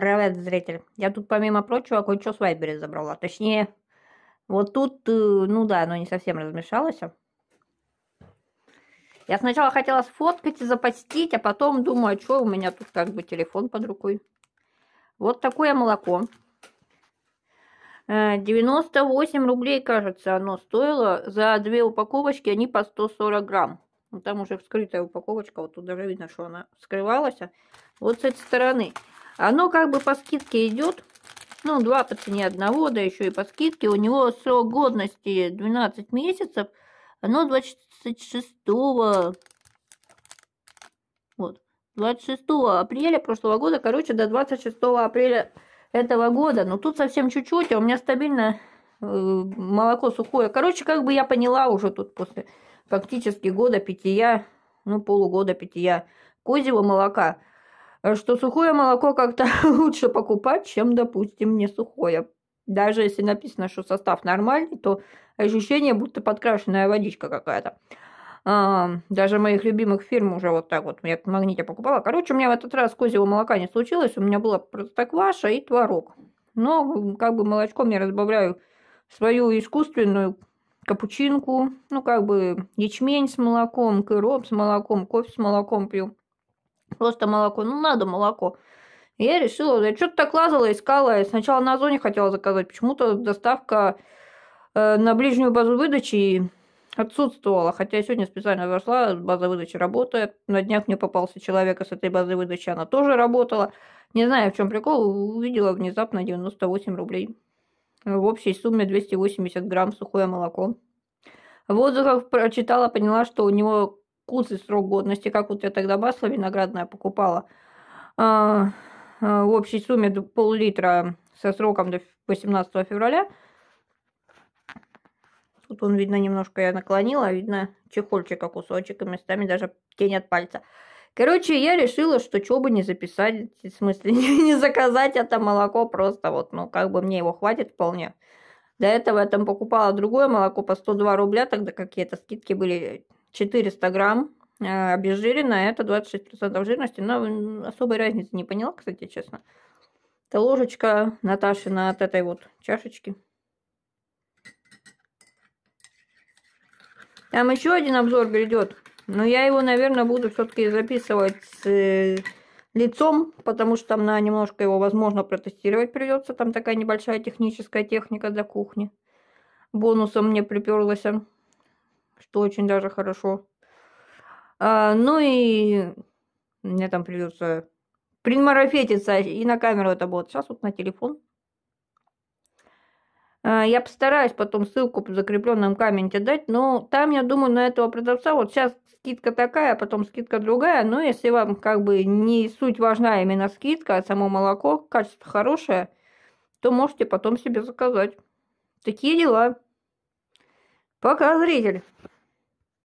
привет, зритель. Я тут, помимо прочего, кое-что с Вайбери забрала. Точнее, вот тут, э, ну да, оно не совсем размешалось. Я сначала хотела сфоткать и запостить, а потом думаю, а что у меня тут как бы телефон под рукой. Вот такое молоко. 98 э, рублей, кажется, оно стоило. За две упаковочки они по 140 грамм. Ну, там уже вскрытая упаковочка, вот тут даже видно, что она вскрывалась. Вот с этой стороны. Оно как бы по скидке идет. Ну, два по цене одного, да еще и по скидке. У него срок годности 12 месяцев. Оно 26 вот, 26 апреля прошлого года, короче, до 26 апреля этого года. Но ну, тут совсем чуть-чуть, а у меня стабильно э, молоко сухое. Короче, как бы я поняла уже тут после фактически года питья, ну, полугода питья козьего молока. Э, что сухое молоко как-то лучше покупать, чем, допустим, не сухое. Даже если написано, что состав нормальный, то ощущение, будто подкрашенная водичка какая-то. А, даже моих любимых фирм уже вот так вот, я в магните покупала. Короче, у меня в этот раз козьего молока не случилось, у меня была простокваша и творог. Но как бы молочком я разбавляю свою искусственную капучинку, ну как бы ячмень с молоком, кироп с молоком, кофе с молоком пью. Просто молоко. Ну, надо молоко. И я решила, я что-то так лазала, искала. Я сначала на Озоне хотела заказать. Почему-то доставка э, на ближнюю базу выдачи отсутствовала. Хотя я сегодня специально зашла, база выдачи работает. На днях мне попался человек с этой базы выдачи, она тоже работала. Не знаю, в чем прикол, увидела внезапно 98 рублей. В общей сумме 280 грамм сухое молоко. В отзывах прочитала, поняла, что у него вкус и срок годности, как вот я тогда масло виноградное покупала а, а, в общей сумме пол-литра со сроком до 18 февраля. Тут он, видно, немножко я наклонила, видно чехольчика кусочек, и местами даже тень от пальца. Короче, я решила, что чего бы не записать, в смысле, не заказать это молоко просто вот, ну, как бы мне его хватит вполне. До этого я там покупала другое молоко по 102 рубля, тогда какие-то скидки были 400 грамм э, обезжиренная, это 26% жирности, но особой разницы не поняла, кстати, честно. Это ложечка Наташина от этой вот чашечки. Там еще один обзор грядет, но я его, наверное, буду все-таки записывать с э, лицом, потому что там на немножко его, возможно, протестировать придется. Там такая небольшая техническая техника для кухни. Бонусом мне приперлась что очень даже хорошо. А, ну и мне там придется примарафетиться и на камеру это будет. Сейчас вот на телефон. А, я постараюсь потом ссылку в закрепленном комменте дать, но там, я думаю, на этого продавца вот сейчас скидка такая, а потом скидка другая, но если вам как бы не суть важна именно скидка, а само молоко, качество хорошее, то можете потом себе заказать. Такие дела. «Пока, зритель!»